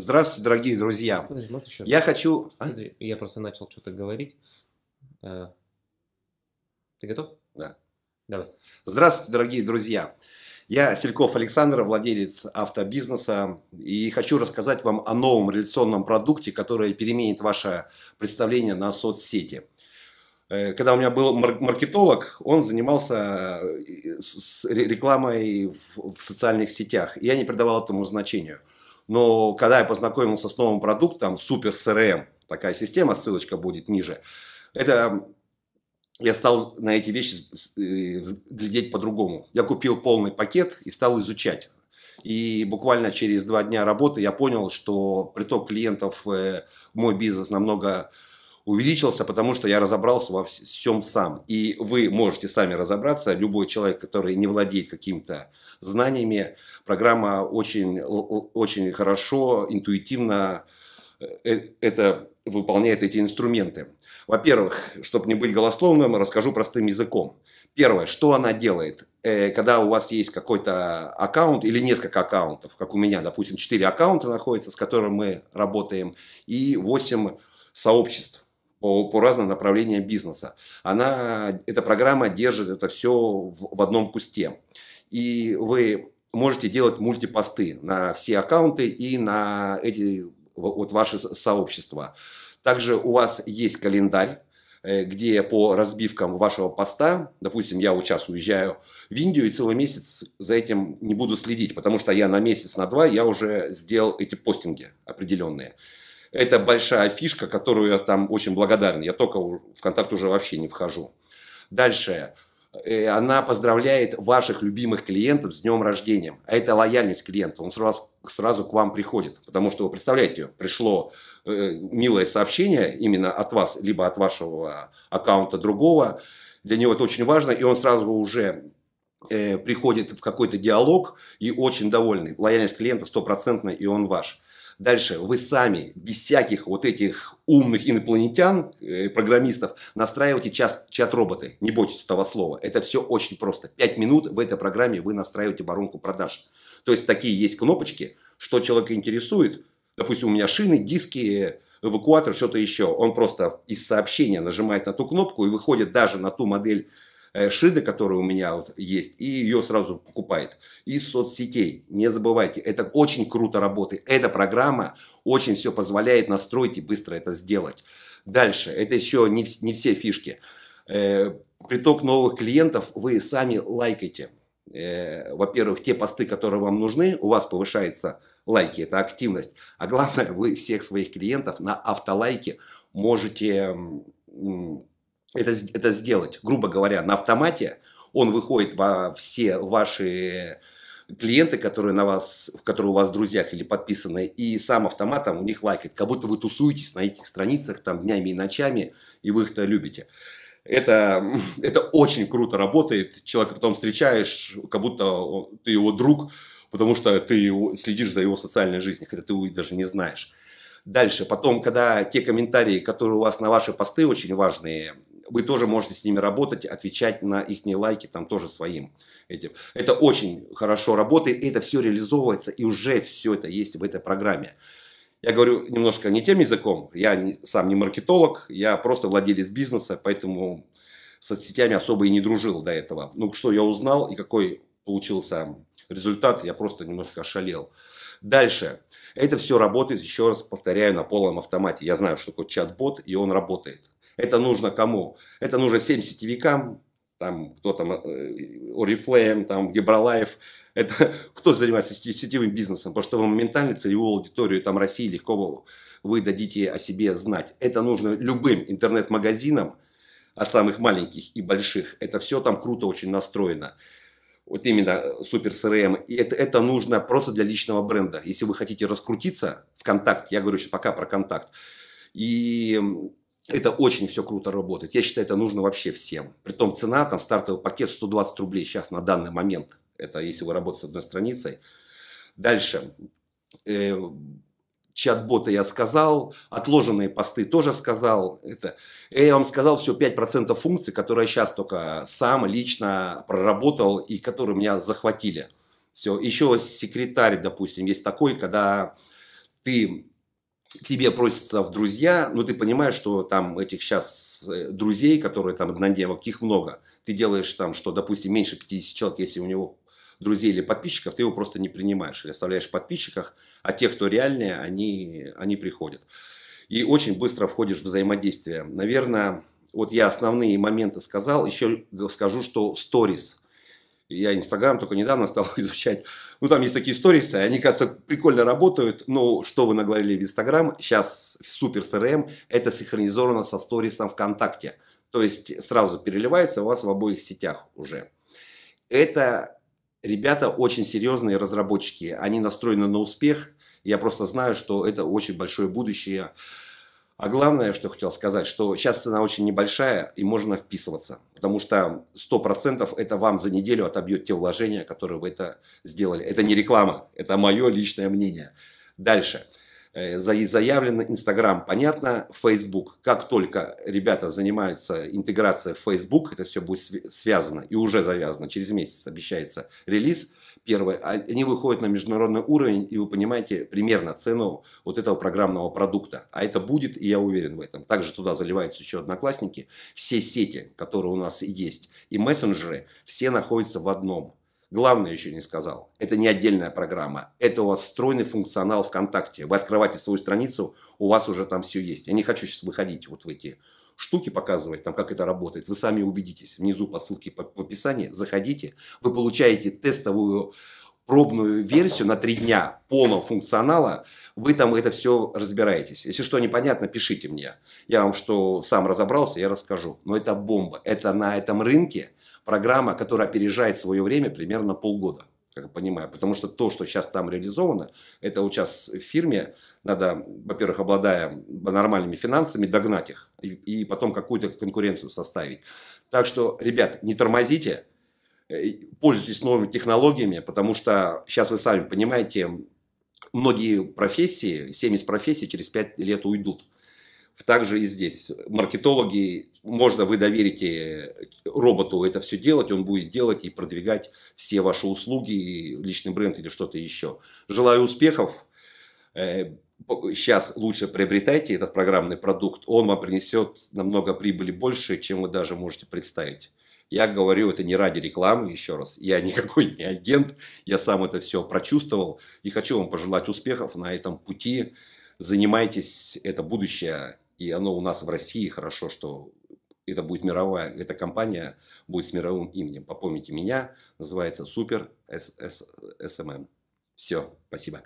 Здравствуйте, дорогие друзья. Подожди, еще я раз. хочу... Подожди, а? я просто начал что-то говорить. Э, ты готов? Да. Давай. Здравствуйте, дорогие друзья. Я Сельков Александр, владелец автобизнеса, и хочу рассказать вам о новом реляционном продукте, который переменит ваше представление на соцсети э, когда у меня был маркетолог, он занимался э, рекламой в социальных сетях. И я не придавал этому значения. Но когда я познакомился с новым продуктом, супер CRM, такая система, ссылочка будет ниже, это я стал на эти вещи э, глядеть по-другому. Я купил полный пакет и стал изучать. И буквально через два дня работы я понял, что приток клиентов в э, мой бизнес намного увеличился, потому что я разобрался во всем сам. И вы можете сами разобраться, любой человек, который не владеет какими то знаниями, программа очень, очень хорошо, интуитивно э, э, это выполняет эти инструменты. Во-первых, чтобы не быть голословным, расскажу простым языком. Первое, что она делает, э, когда у вас есть какой-то аккаунт или несколько аккаунтов, как у меня, допустим, 4 аккаунта находятся, с которыми мы работаем, и 8 сообществ по, по разным направлениям бизнеса. Она, эта программа держит это все в, в одном кусте. И вы можете делать мультипосты на все аккаунты и на эти вот ваши сообщества. Также у вас есть календарь, э, где по разбивкам вашего поста, допустим, я вот сейчас уезжаю в Индию и целый месяц за этим не буду следить, потому что я на месяц, на два я уже сделал эти постинги определенные. Это большая фишка, которую я там очень благодарен. Я только в контакт уже вообще не вхожу. Дальше. Э, она поздравляет ваших любимых клиентов с днем рождения. А это лояльность клиента. Он сразу, сразу к вам приходит. Потому что, вы представляете, пришло э, милое сообщение именно от вас, либо от вашего аккаунта другого. Для него это очень важно. И он сразу уже э, приходит в какой-то диалог и очень довольный. Лояльность клиента стопроцентная, и он ваш. Дальше вы сами, без всяких вот этих умных инопланетян, э, программистов, настраиваете чат-роботы. Не бойтесь этого слова. Это все очень просто. Пять минут в этой программе вы настраиваете воронку продаж. То есть такие есть кнопочки, что человека интересует. Допустим, у меня шины, диски, эвакуатор, что-то еще. Он просто из сообщения нажимает на ту кнопку и выходит даже на ту модель Э, шиды, которая у меня вот есть, и ее сразу покупает. Из соцсетей, не забывайте, это очень круто работает. Эта программа очень все позволяет настроить и быстро это сделать. Дальше, это еще не, не все фишки. Э, приток новых клиентов вы сами лайкайте. Э, Во-первых, те посты, которые вам нужны, у вас повышается лайки, это активность. А главное, вы всех своих клиентов на автолайке можете это, это сделать. Грубо говоря, на автомате он выходит во все ваши клиенты, которые на вас, которые у вас в друзьях или подписаны, и сам автоматом у них лайкает, как будто вы тусуетесь на этих страницах там днями и ночами, и вы их-то любите. Это, это очень круто работает. Человек потом встречаешь, как будто ты его друг, потому что ты его, следишь за его социальной жизнью, хотя ты его даже не знаешь. Дальше, потом, когда те комментарии, которые у вас на ваши посты очень важные, вы тоже можете с ними работать, отвечать на их лайки, там тоже своим этим. Это очень хорошо работает, это все реализовывается, и уже все это есть в этой программе. Я говорю немножко не тем языком, я не, сам не маркетолог, я просто владелец бизнеса, поэтому со сетями особо и не дружил до этого. Ну, что я узнал и какой получился результат, я просто немножко ошалел. Дальше. Это все работает, еще раз повторяю, на полном автомате. Я знаю, что такое чат-бот, и он работает. Это нужно кому? Это нужно всем сетевикам, там, кто там, Oriflame, э, там, Гибролайф, это кто занимается сетевым бизнесом, потому что вы моментально целевую аудиторию там России легко вы дадите о себе знать. Это нужно любым интернет-магазинам, от самых маленьких и больших. Это все там круто очень настроено. Вот именно э, супер СРМ. И это, это нужно просто для личного бренда. Если вы хотите раскрутиться в контакт, я говорю сейчас пока про контакт, и это очень все круто работает. Я считаю, это нужно вообще всем. Притом цена, там стартовый пакет 120 рублей сейчас на данный момент. Это если вы работаете с одной страницей. Дальше. Э, чат-бота я сказал, отложенные посты тоже сказал. Это, э, я вам сказал все 5% функций, которые я сейчас только сам лично проработал и которые меня захватили. Все. Еще секретарь, допустим, есть такой, когда ты к тебе просятся в друзья, но ты понимаешь, что там этих сейчас э, друзей, которые там на однодневок, их много. Ты делаешь там, что, допустим, меньше 50 человек, если у него друзей или подписчиков, ты его просто не принимаешь или оставляешь в подписчиках, а те, кто реальные, они, они приходят. И очень быстро входишь в взаимодействие. Наверное, вот я основные моменты сказал. Еще скажу, что сторис я Инстаграм только недавно стал изучать. Ну, там есть такие сторисы, они, кажется, прикольно работают. Но что вы наговорили в Инстаграм, сейчас в Супер CRM это синхронизировано со сторисом ВКонтакте. То есть сразу переливается у вас в обоих сетях уже. Это ребята очень серьезные разработчики. Они настроены на успех. Я просто знаю, что это очень большое будущее а главное, что хотел сказать, что сейчас цена очень небольшая и можно вписываться, потому что 100% это вам за неделю отобьет те вложения, которые вы это сделали. Это не реклама, это мое личное мнение. Дальше. Э, заявлен Инстаграм, понятно, Facebook. Как только ребята занимаются интеграцией в Facebook, это все будет связано и уже завязано, через месяц обещается релиз – первое, а они выходят на международный уровень, и вы понимаете примерно цену вот этого программного продукта. А это будет, и я уверен в этом. Также туда заливаются еще одноклассники. Все сети, которые у нас и есть, и мессенджеры, все находятся в одном. Главное еще не сказал. Это не отдельная программа. Это у вас встроенный функционал ВКонтакте. Вы открываете свою страницу, у вас уже там все есть. Я не хочу сейчас выходить вот в эти штуки показывать, там, как это работает, вы сами убедитесь. Внизу по ссылке в описании заходите, вы получаете тестовую пробную версию на три дня полного функционала, вы там это все разбираетесь. Если что непонятно, пишите мне. Я вам что сам разобрался, я расскажу. Но это бомба. Это на этом рынке программа, которая опережает свое время примерно полгода как понимаю. Потому что то, что сейчас там реализовано, это вот сейчас в фирме надо, во-первых, обладая нормальными финансами, догнать их и, и потом какую-то конкуренцию составить. Так что, ребят, не тормозите, э, пользуйтесь новыми технологиями, потому что сейчас вы сами понимаете, многие профессии, 70 профессий через 5 лет уйдут. Также и здесь маркетологи, можно вы доверите роботу это все делать, он будет делать и продвигать все ваши услуги, личный бренд или что-то еще. Желаю успехов. Э, сейчас лучше приобретайте этот программный продукт, он вам принесет намного прибыли больше, чем вы даже можете представить. Я говорю это не ради рекламы, еще раз, я никакой не агент, я сам это все прочувствовал и хочу вам пожелать успехов на этом пути. Занимайтесь, это будущее и оно у нас в России хорошо, что это будет мировая, эта компания будет с мировым именем. Попомните меня, называется Супер СММ. Все, спасибо.